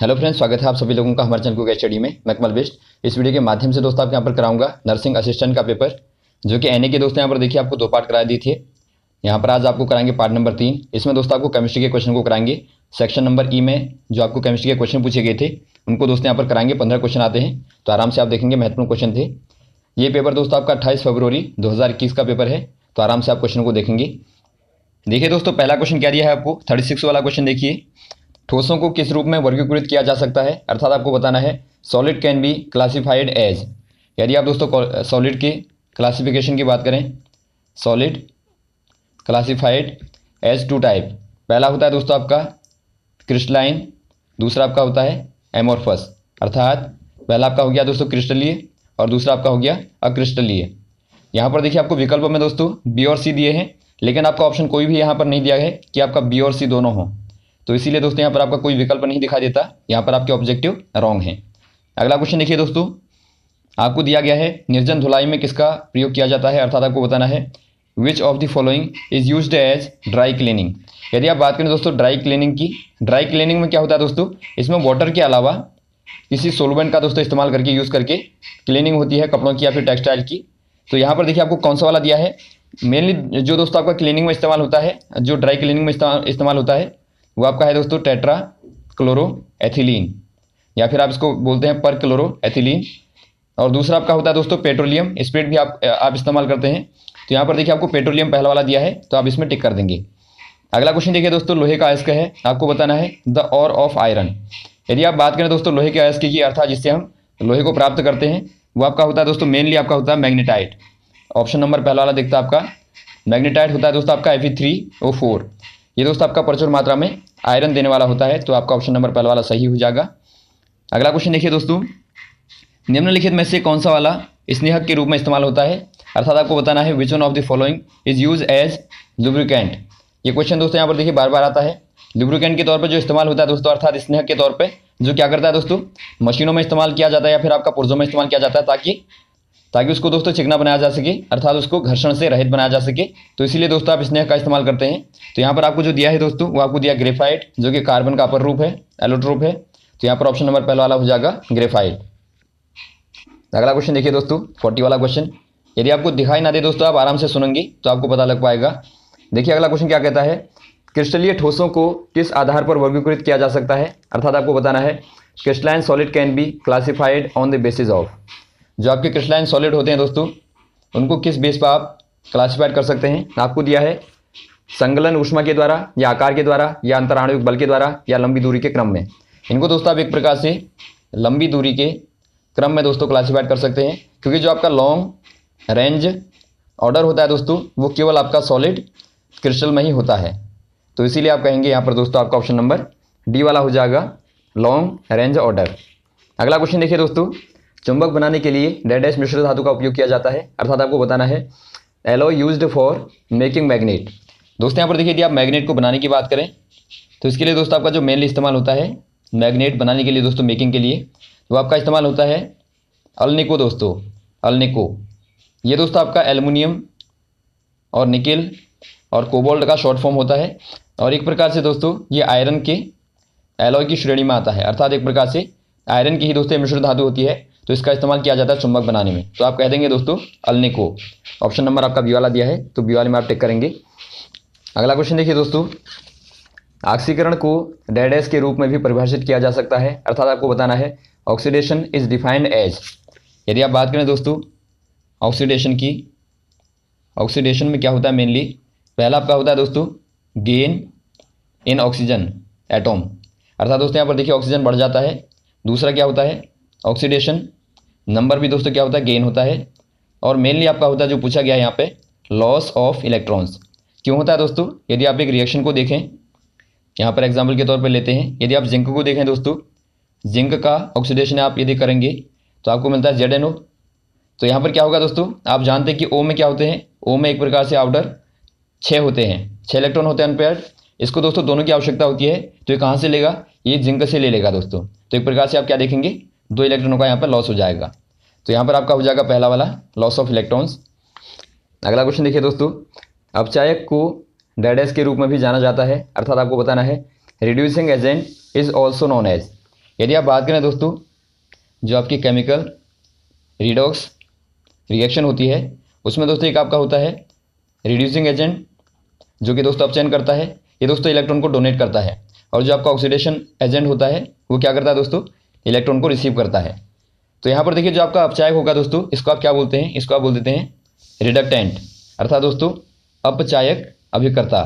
hello friends स्वागत है आप सभी लोगों का हमारे चैनल को स्टडी में मैं कमल बेस्ट इस वीडियो के माध्यम से दोस्तों आपके यहाँ पर कराऊंगा नर्सिंग असिस्टेंट का पेपर जो कि एन के दोस्तों यहाँ पर देखिए आपको दो पार्ट करा दी थे यहाँ पर आज आपको कराएंगे पार्ट नंबर तीन इसमें दोस्तों आपको केमिस्ट्री के क्वेश्चन को कराएंगे सेक्शन नंबर ई में जो आपको केमिस्ट्री के क्वेश्चन पूछे गए थे उनको दोस्तों यहाँ पर कराएंगे पंद्रह क्वेश्चन आते हैं तो आराम से आप देखेंगे महत्वपूर्ण क्वेश्चन थे ये पेपर दोस्तों आपका अट्ठाईस फरवरी दो का पेपर है तो आराम से आप क्वेश्चन को देखेंगे देखिए दोस्तों पहला क्वेश्चन क्या दिया है आपको थर्टी सिक्स वाला क्वेश्चन देखिए ठोसों को किस रूप में वर्गीकृत किया जा सकता है अर्थात आपको बताना है solid can be classified as यदि आप दोस्तों सॉलिड के क्लासिफिकेशन की बात करें solid classified as two type पहला होता है दोस्तों आपका क्रिस्टलाइन दूसरा आपका होता है एमोरफस अर्थात पहला आपका हो गया दोस्तों क्रिस्टलीय और दूसरा आपका हो गया अक्रिस्टलीय यहाँ पर देखिए आपको विकल्प में दोस्तों बी और सी दिए हैं लेकिन आपका ऑप्शन कोई भी यहाँ पर नहीं दिया है कि आपका बी और सी दोनों हो तो इसीलिए दोस्तों यहाँ पर आपका कोई विकल्प नहीं दिखा देता यहाँ पर आपके ऑब्जेक्टिव रॉन्ग हैं अगला क्वेश्चन देखिए दोस्तों आपको दिया गया है निर्जन धुलाई में किसका प्रयोग किया जाता है अर्थात आपको बताना है which of the following is use as dry cleaning यदि आप बात करें दोस्तों ड्राई क्लीनिंग की ड्राई क्लीनिंग में क्या होता है दोस्तों इसमें वाटर के अलावा किसी सोलवेंट का दोस्तों इस्तेमाल करके यूज़ करके क्लीनिंग होती है कपड़ों की या फिर टेक्सटाइल की तो यहाँ पर देखिए आपको कौन सा वाला दिया है मेनली जो दोस्तों आपका क्लीनिंग में इस्तेमाल होता है जो ड्राई क्लीनिंग में इस्तेमाल होता है वो आपका है दोस्तों टेट्रा क्लोरो एथिलीन या फिर आप इसको बोलते हैं पर क्लोरो एथिलीन और दूसरा आपका होता है दोस्तों पेट्रोलियम स्प्रेड भी आप आप इस्तेमाल करते हैं तो यहाँ पर देखिए आपको पेट्रोलियम पहला वाला दिया है तो आप इसमें टिक कर देंगे अगला क्वेश्चन देखिए दोस्तों लोहे का आयस्क है आपको बताना है द और ऑफ आयरन यदि आप बात करें दोस्तों लोहे के आयस्क की अर्थात जिससे हम लोहे को प्राप्त करते हैं वो आपका होता है दोस्तों मेनली आपका होता है मैग्नेटाइट ऑप्शन नंबर पहला वाला देखता है आपका मैग्नेटाइट होता है दोस्तों आपका एफ ये दोस्तों आपका प्रचुर मात्रा में आयरन देने वाला होता है तो आपका ऑप्शन नंबर पहला वाला सही हो जाएगा अगला क्वेश्चन देखिए दोस्तों निम्नलिखित में से कौन सा वाला स्नेहक के रूप में इस्तेमाल होता है अर्थात आपको बताना है which one of the following is use as lubricant ये क्वेश्चन दोस्तों यहाँ पर देखिए बार बार आता है लुब्रिकेंट के तौर पर जो इस्तेमाल होता है दोस्तों अर्थात स्नेहक के तौर पर जो क्या करता है दोस्तों मशीनों में इस्तेमाल किया जाता है या फिर आपका पुर्जों में इस्तेमाल किया जाता है ताकि ताकि उसको दोस्तों चिकना बनाया जा सके अर्थात उसको घर्षण से रहित बनाया जा सके तो इसीलिए दोस्तों आप स्नेह का इस्तेमाल करते हैं तो यहाँ पर आपको जो दिया है दोस्तों वो आपको दिया ग्रेफाइट जो कि कार्बन का अपर रूप है एलोट रूप है तो यहाँ पर ऑप्शन नंबर पहला वाला हो जाएगा ग्रेफाइट अगला क्वेश्चन देखिए दोस्तों फोर्टी वाला क्वेश्चन यदि आपको दिखाई ना दे दोस्तों आप आराम से सुनेंगे तो आपको पता लग पाएगा देखिए अगला क्वेश्चन क्या कहता है क्रिस्टलीय ठोसों को किस आधार पर वर्गीकृत किया जा सकता है अर्थात आपको बताना है crystalline solid can be classified on the basis of जो आपके क्रिस्टलाइन सॉलिड होते हैं दोस्तों उनको किस बेस पर आप क्लासिफाइड कर सकते हैं आपको दिया है संगलन ऊष्मा के द्वारा या आकार के द्वारा या अंतराणविक बल के द्वारा या लंबी दूरी के क्रम में इनको दोस्तों आप एक प्रकार से लंबी दूरी के क्रम में दोस्तों क्लासीफाइड कर सकते हैं क्योंकि जो आपका लॉन्ग रेंज ऑर्डर होता है दोस्तों वो केवल आपका सॉलिड क्रिस्टल में ही होता है तो इसीलिए आप कहेंगे यहाँ पर दोस्तों आपका ऑप्शन नंबर डी वाला हो जाएगा लॉन्ग रेंज ऑर्डर अगला क्वेश्चन देखिए दोस्तों चुंबक बनाने के लिए डेडेश मिश्र धातु का उपयोग किया जाता है अर्थात आपको बताना है alloy use for making magnet दोस्तों यहाँ पर देखिए यदि आप मैग्नेट को बनाने की बात करें तो इसके लिए दोस्तों आपका जो मेनली इस्तेमाल होता है मैग्नेट बनाने के लिए दोस्तों मेकिंग के लिए तो आपका इस्तेमाल होता है अल्निको दोस्तों अल्निको ये दोस्तों आपका एलमिनियम और निकेल और कोबोल्ट का शॉर्ट फॉर्म होता है और एक प्रकार से दोस्तों ये आयरन के एलॉय की श्रेणी में आता है अर्थात एक प्रकार से आयरन की ही दोस्तों मिश्र धातु होती है तो इसका इस्तेमाल किया जाता है चुंबक बनाने में तो आप कह देंगे दोस्तों अलने को ऑप्शन नंबर आपका बी वाला दिया है तो बी वाले में आप टेक करेंगे अगला क्वेश्चन देखिए दोस्तों ऑक्सीकरण को डेडेस के रूप में भी परिभाषित किया जा सकता है अर्थात आपको बताना है ऑक्सीडेशन इज डिफाइंड एज यदि आप बात करें दोस्तों ऑक्सीडेशन की ऑक्सीडेशन में क्या होता है मेनली पहला आपका होता है दोस्तों गेन इन ऑक्सीजन एटॉम अर्थात दोस्तों यहाँ पर देखिए ऑक्सीजन बढ़ जाता है दूसरा क्या होता है ऑक्सीडेशन नंबर भी दोस्तों क्या होता है गेन होता है और मेनली आपका होता है जो पूछा गया है यहाँ पे लॉस ऑफ इलेक्ट्रॉन्स क्यों होता है दोस्तों यदि आप एक रिएक्शन को देखें यहाँ पर एग्जाम्पल के तौर पर लेते हैं यदि आप जिंक को देखें दोस्तों जिंक का ऑक्सीडेशन आप यदि करेंगे तो आपको मिलता है जेड एन ओ तो यहाँ पर क्या होगा दोस्तों आप जानते हैं कि ओ में क्या होते हैं ओ में एक प्रकार से आउटर छः होते हैं छः इलेक्ट्रॉन होते हैं अनपेयर्ड इसको दोस्तों दोनों की आवश्यकता होती है तो ये कहाँ से लेगा ये जिंक से ले लेगा दोस्तों तो एक प्रकार से आप क्या देखेंगे दो इलेक्ट्रॉनों का यहाँ पर लॉस हो जाएगा तो यहाँ पर आपका हो जाएगा पहला वाला लॉस ऑफ इलेक्ट्रॉन्स अगला क्वेश्चन देखिए दोस्तों अपचायक को डेडेस के रूप में भी जाना जाता है अर्थात आपको बताना है reducing agent is also known as यदि आप बात करें दोस्तों जो आपकी केमिकल रिडॉक्स रिएक्शन होती है उसमें दोस्तों एक आपका होता है रिड्यूसिंग एजेंट जो कि दोस्तों अपचयन करता है ये दोस्तों इलेक्ट्रॉन को डोनेट करता है और जो आपका ऑक्सीडेशन एजेंट होता है वो क्या करता है दोस्तों इलेक्ट्रॉन को रिसीव करता है तो यहाँ पर देखिए जो आपका अपचायक होगा दोस्तों इसको आप क्या बोलते हैं इसको आप बोल देते हैं रिडक्टेंट अर्थात दोस्तों अपचायक अभिकर्ता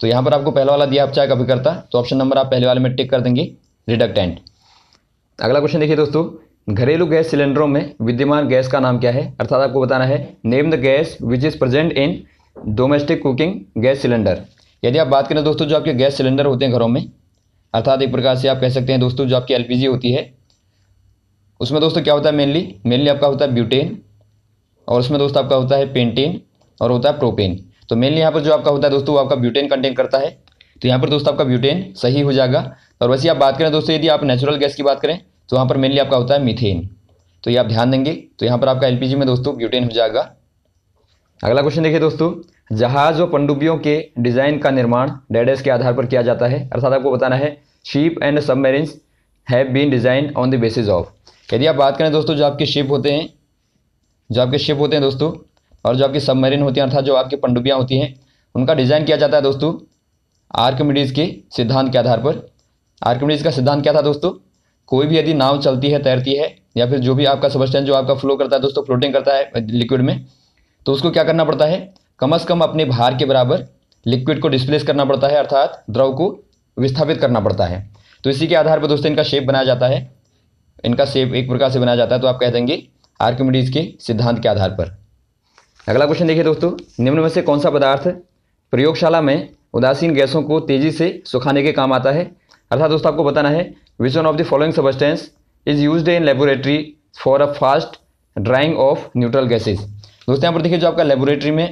तो यहाँ पर आपको पहला वाला दिया अपचायक अभिकर्ता तो ऑप्शन नंबर आप पहले वाले में टिक कर देंगे रिडक्टेंट अगला क्वेश्चन देखिए दोस्तों घरेलू गैस सिलेंडरों में विद्यमान गैस का नाम क्या है अर्थात आपको बताना है name the gas which is present in domestic cooking gas cylinder यदि आप बात करें दोस्तों जो आपके गैस सिलेंडर होते हैं घरों में अर्थात एक प्रकार से आप कह सकते हैं दोस्तों जो आपकी एलपीजी होती है उसमें दोस्तों क्या होता है मेनली मेनली आपका होता है ब्यूटेन और उसमें दोस्तों आपका होता है पेंटेन और होता है प्रोपेन तो मेनली यहाँ पर जो आपका होता है दोस्तों वो आपका ब्यूटेन कंटेन करता है तो यहाँ पर दोस्तों आपका ब्यूटेन सही हो जाएगा और वैसे आप बात करें दोस्तों यदि आप नेचुरल गैस की बात करें तो वहाँ पर मेनली आपका होता है मिथेन तो ये आप ध्यान देंगे तो यहाँ पर आपका एलपीजी में दोस्तों ब्यूटेन हो जाएगा अगला क्वेश्चन देखिए दोस्तों जहाज और पंडुबियों के डिज़ाइन का निर्माण डेडेस के आधार पर किया जाता है अर्थात आपको बताना है ship and submarines have been design on the basis of यदि आप बात करें दोस्तों जो आपके शिप होते हैं जो आपके शिप होते हैं दोस्तों और जो आपकी सबमरीन होती हैं अर्थात जो आपकी पंडुबियाँ होती हैं उनका डिज़ाइन किया जाता है दोस्तों आर्कमिडीज़ के सिद्धांत के आधार पर आर्कमिडीज़ का सिद्धांत क्या था दोस्तों कोई भी यदि नाव चलती है तैरती है या फिर जो भी आपका सबस्टैंड जो आपका फ्लो करता है दोस्तों फ्लोटिंग करता है लिक्विड में तो उसको क्या करना पड़ता है कम अज़ कम अपने भार के बराबर लिक्विड को डिस्प्लेस करना पड़ता है अर्थात द्रव को विस्थापित करना पड़ता है तो इसी के आधार पर दोस्तों इनका शेप बनाया जाता है इनका सेप एक प्रकार से बनाया जाता है तो आप कह देंगे आर्क्यूमिडीज के सिद्धांत के आधार पर अगला क्वेश्चन देखिए दोस्तों निम्न में से कौन सा पदार्थ प्रयोगशाला में उदासीन गैसों को तेजी से सुखाने के काम आता है अर्थात दोस्तों आपको बताना है which one of the following substance is use in laboratory for a fast drying of neutral gases दोस्तों यहाँ पर देखिए जो आपका लेबोरेटरी में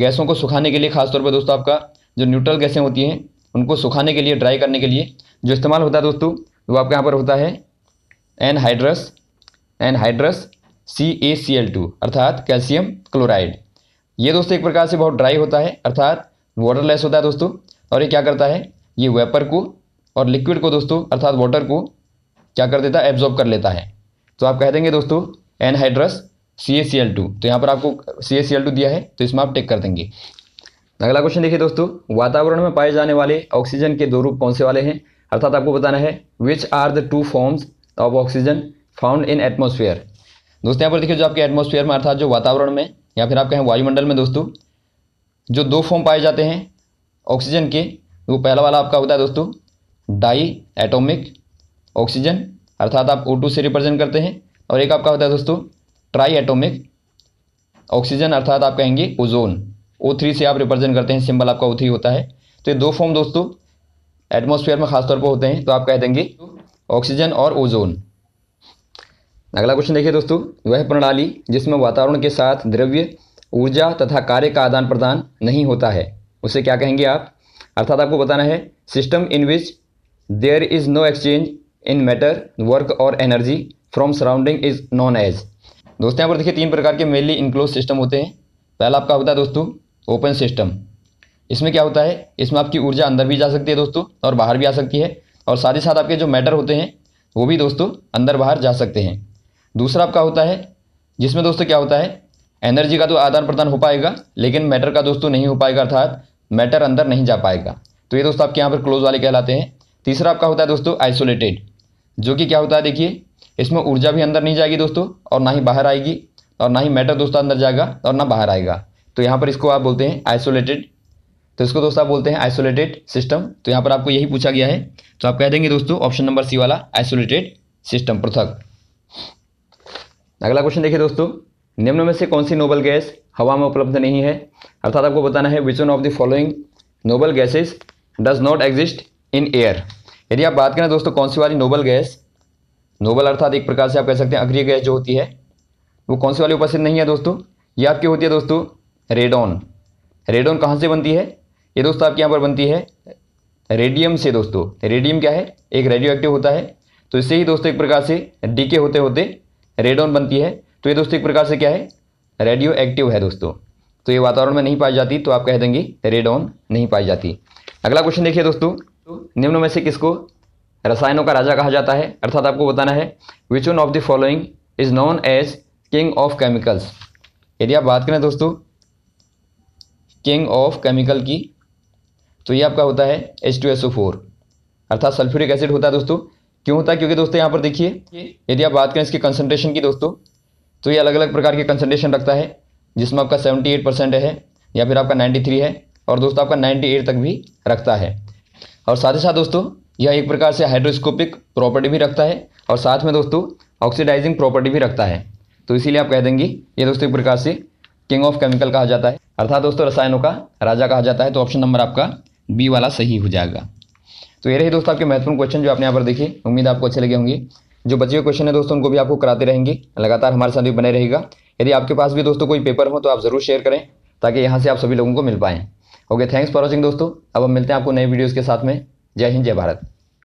गैसों को सुखाने के लिए खासतौर पर दोस्तों आपका जो न्यूट्रल गैसें होती हैं उनको सुखाने के लिए ड्राई करने के लिए जो इस्तेमाल होता है दोस्तों वो आपके यहाँ पर होता है anhydrous anhydrous C A C L two अर्थात कैल्शियम क्लोराइड ये दोस्तों एक प्रकार से बहुत ड्राई होता है अर्थात वाटरलेस होता है दोस्तों और ये क्या करता है ये वेपर को और लिक्विड को दोस्तों अर्थात वाटर को क्या कर देता है एब्जॉर्ब कर लेता है तो आप कह देंगे दोस्तों anhydrous C A C L two तो यहाँ पर आपको सी ए सी एल टू दिया है तो इसमें आप टेक कर देंगे अगला क्वेश्चन देखिए दोस्तों वातावरण में पाए जाने वाले ऑक्सीजन के दो रूप कौन से वाले हैं अर्थात आपको बताना है which are the two forms of oxygen found in atmosphere दोस्तों यहाँ पर देखिए जो आपके एटमोसफियर में अर्थात जो वातावरण में या फिर आप कहें वायुमंडल में दोस्तों जो दो फॉर्म पाए जाते हैं ऑक्सीजन के वो पहला वाला आपका होता है दोस्तों डाई एटोमिक ऑक्सीजन अर्थात आप ओ से रिप्रेजेंट करते हैं और एक आपका होता है दोस्तों ट्राई एटोमिक ऑक्सीजन अर्थात आप कहेंगे ओजोन ओ थ्री से आप रिप्रेजेंट करते हैं सिंबल आपका ओ थ्री होता है तो ये दो फॉर्म दोस्तों एटमोसफेयर में खासतौर पर होते हैं तो आप कह देंगे ऑक्सीजन और ओजोन अगला क्वेश्चन देखिए दोस्तों वह प्रणाली जिसमें वातावरण के साथ द्रव्य ऊर्जा तथा कार्य का आदान प्रदान नहीं होता है उसे क्या कहेंगे आप अर्थात आपको बताना है system in which there is no exchange in matter work और energy from surrounding is known as दोस्तों यहाँ पर देखिए तीन प्रकार के मेनली इनक्लोज सिस्टम होते हैं पहला आपका होता है दोस्तों ओपन सिस्टम इसमें क्या होता है इसमें आपकी ऊर्जा अंदर भी जा सकती है दोस्तों और बाहर भी आ सकती है और साथ ही साथ आपके जो मैटर होते हैं वो भी दोस्तों अंदर बाहर जा सकते हैं दूसरा आपका होता है जिसमें दोस्तों क्या होता है एनर्जी का तो आदान प्रदान हो पाएगा लेकिन मैटर का दोस्तों नहीं हो पाएगा अर्थात मैटर अंदर नहीं जा पाएगा तो ये दोस्तों आपके यहाँ पर क्लोज वाले कहलाते हैं तीसरा आपका होता है दोस्तों आइसोलेटेड जो कि क्या होता है देखिए इसमें ऊर्जा भी अंदर नहीं जाएगी दोस्तों और ना ही बाहर आएगी और ना ही मैटर दोस्तों अंदर जाएगा और ना बाहर आएगा तो यहाँ पर इसको आप बोलते हैं आइसोलेटेड तो इसको दोस्तों आप बोलते हैं आइसोलेटेड सिस्टम तो यहाँ पर आपको यही पूछा गया है तो आप कह देंगे दोस्तों ऑप्शन नंबर सी वाला आइसोलेटेड सिस्टम पृथक अगला क्वेश्चन देखिए दोस्तों निम्न में से कौन सी नोबल गैस हवा में उपलब्ध नहीं है अर्थात आपको बताना है which one of the following noble gases does not exist in air यदि आप बात करें दोस्तों कौन सी वाली नोबल गैस नोबल अर्थात एक प्रकार से आप कह सकते हैं अग्रिय गैस जो होती है वो कौन सी वाली उपस्थित नहीं है दोस्तों ये आपकी होती है दोस्तों रेडोन रेडोन कहाँ से बनती है ये दोस्तों आपके यहाँ पर बनती है रेडियम से दोस्तों रेडियम क्या है एक रेडियो एक्टिव होता है तो इससे ही दोस्तों एक प्रकार से डीके होते होते रेडोन बनती है तो ये दोस्तों एक प्रकार से क्या है रेडियो एक्टिव है दोस्तों तो ये वातावरण में नहीं पाई जाती तो आप कह देंगे रेडोन नहीं पाई जाती अगला क्वेश्चन देखिए दोस्तों निम्न में से किसको रसायनों का राजा कहा जाता है अर्थात आपको बताना है which one of the following is known as king of chemicals यदि आप बात करें दोस्तों किंग ऑफ केमिकल की तो ये आपका होता है H two S O four अर्थात सल्फ्यूरिक एसिड होता है दोस्तों क्यों होता है क्योंकि दोस्तों यहाँ पर देखिए यदि आप बात करें इसकी कंसनट्रेशन की दोस्तों तो ये अलग अलग प्रकार के कंसनट्रेशन रखता है जिसमें आपका सेवेंटी एट परसेंट है या फिर आपका नाइन्टी थ्री है और दोस्तों आपका नाइन्टी एट तक भी रखता है और साथ ही साथ दोस्तों यह एक प्रकार से हाइड्रोस्कोपिक प्रॉपर्टी भी रखता है और साथ में दोस्तों ऑक्सीडाइजिंग प्रॉपर्टी भी रखता है तो इसीलिए आप कह देंगे ये दोस्तों एक प्रकार से किंग ऑफ केमिकल कहा जाता है अर्थात दोस्तों रसायनों का राजा कहा जाता है तो ऑप्शन नंबर आपका बी वाला सही हो जाएगा तो ये रहे दोस्तों आपके महत्वपूर्ण क्वेश्चन जो आपने यहाँ पर देखे उम्मीद आपको अच्छे लगे होंगे जो बचे हुए क्वेश्चन है दोस्तों उनको भी आपको कराते रहेंगे लगातार हमारे साथ भी बने रहेगा यदि आपके पास भी दोस्तों कोई पेपर हो तो आप ज़रूर शेयर करें ताकि यहाँ से आप सभी लोगों को मिल पाएँ ओके थैंक्स फॉर वॉचिंग दोस्तों अब हम मिलते हैं आपको नए वीडियोज़ के साथ में जय हिंद जय भारत